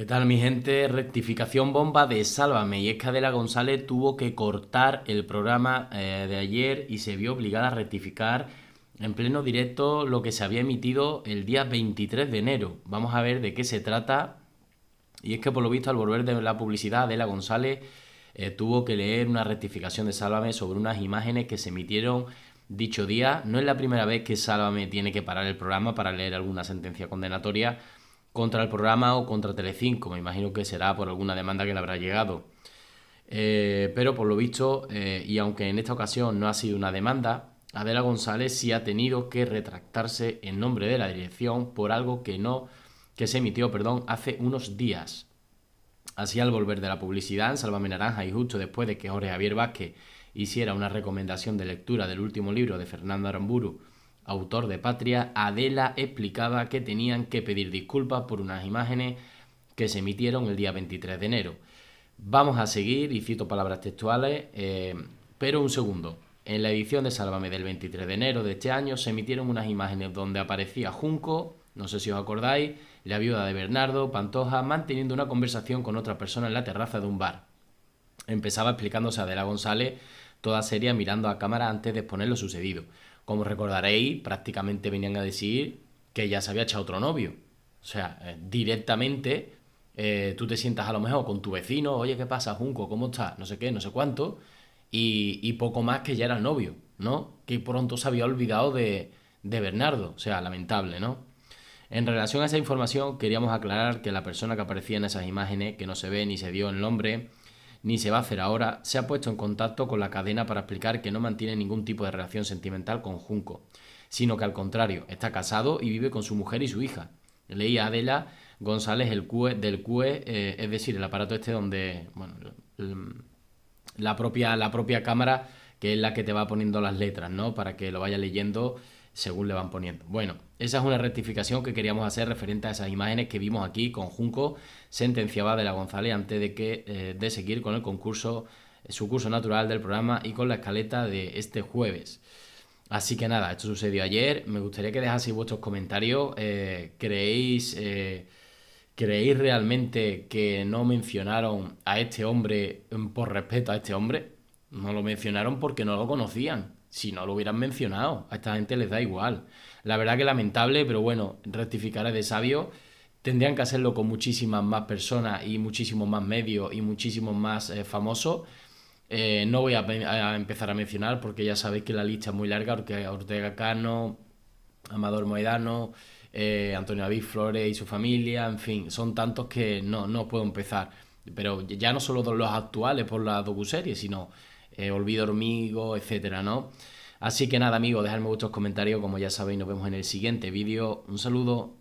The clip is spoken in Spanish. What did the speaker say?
¿Qué tal mi gente? Rectificación bomba de Sálvame. Y es que Adela González tuvo que cortar el programa eh, de ayer y se vio obligada a rectificar en pleno directo lo que se había emitido el día 23 de enero. Vamos a ver de qué se trata. Y es que por lo visto al volver de la publicidad Adela González eh, tuvo que leer una rectificación de Sálvame sobre unas imágenes que se emitieron dicho día. No es la primera vez que Sálvame tiene que parar el programa para leer alguna sentencia condenatoria contra el programa o contra Telecinco. Me imagino que será por alguna demanda que le habrá llegado. Eh, pero por lo visto, eh, y aunque en esta ocasión no ha sido una demanda, Adela González sí ha tenido que retractarse en nombre de la dirección por algo que no que se emitió, perdón, hace unos días. Así al volver de la publicidad en Sálvame Naranja y justo después de que Jorge Javier Vázquez hiciera una recomendación de lectura del último libro de Fernando Aramburu autor de Patria, Adela explicaba que tenían que pedir disculpas por unas imágenes que se emitieron el día 23 de enero. Vamos a seguir, y cito palabras textuales, eh, pero un segundo. En la edición de Sálvame del 23 de enero de este año se emitieron unas imágenes donde aparecía Junco, no sé si os acordáis, la viuda de Bernardo, Pantoja, manteniendo una conversación con otra persona en la terraza de un bar. Empezaba explicándose Adela González, toda seria mirando a cámara antes de exponer lo sucedido. Como recordaréis, prácticamente venían a decir que ya se había echado otro novio. O sea, eh, directamente eh, tú te sientas a lo mejor con tu vecino, oye, ¿qué pasa, Junco? ¿Cómo estás? No sé qué, no sé cuánto. Y, poco más que ya era el novio, ¿no? Que pronto se había olvidado de, de Bernardo. O sea, lamentable, ¿no? En relación a esa información, queríamos aclarar que la persona que aparecía en esas imágenes, que no se ve ni se dio el nombre, ni se va a hacer ahora, se ha puesto en contacto con la cadena para explicar que no mantiene ningún tipo de relación sentimental con Junco, sino que al contrario, está casado y vive con su mujer y su hija. Leía Adela González el cue del CUE, eh, es decir, el aparato este donde, bueno, la propia, la propia cámara que es la que te va poniendo las letras, ¿no? Para que lo vaya leyendo según le van poniendo. Bueno, esa es una rectificación que queríamos hacer referente a esas imágenes que vimos aquí con Junco, sentenciaba de la González antes de, que, eh, de seguir con el concurso, eh, su curso natural del programa y con la escaleta de este jueves. Así que nada, esto sucedió ayer. Me gustaría que dejaseis vuestros comentarios. Eh, ¿Creéis... ¿Creéis realmente que no mencionaron a este hombre mm, por respeto a este hombre? No lo mencionaron porque no lo conocían si no lo hubieran mencionado. A esta gente les da igual. La verdad que lamentable, pero bueno, rectificaré de sabio. Tendrían que hacerlo con muchísimas más personas y muchísimos más medios y muchísimos más eh, famosos. Eh, no voy a, empezar a mencionar porque ya sabéis que la lista es muy larga, porque Ortega Cano, Amador Moedano, eh, Antonio David Flores y su familia, en fin, son tantos que no, no puedo empezar. Pero ya no solo los actuales por la docuserie, sino eh, olvido hormigo, etcétera, ¿no? Así que nada, amigos, dejadme vuestros comentarios, como ya sabéis, nos vemos en el siguiente vídeo. Un saludo.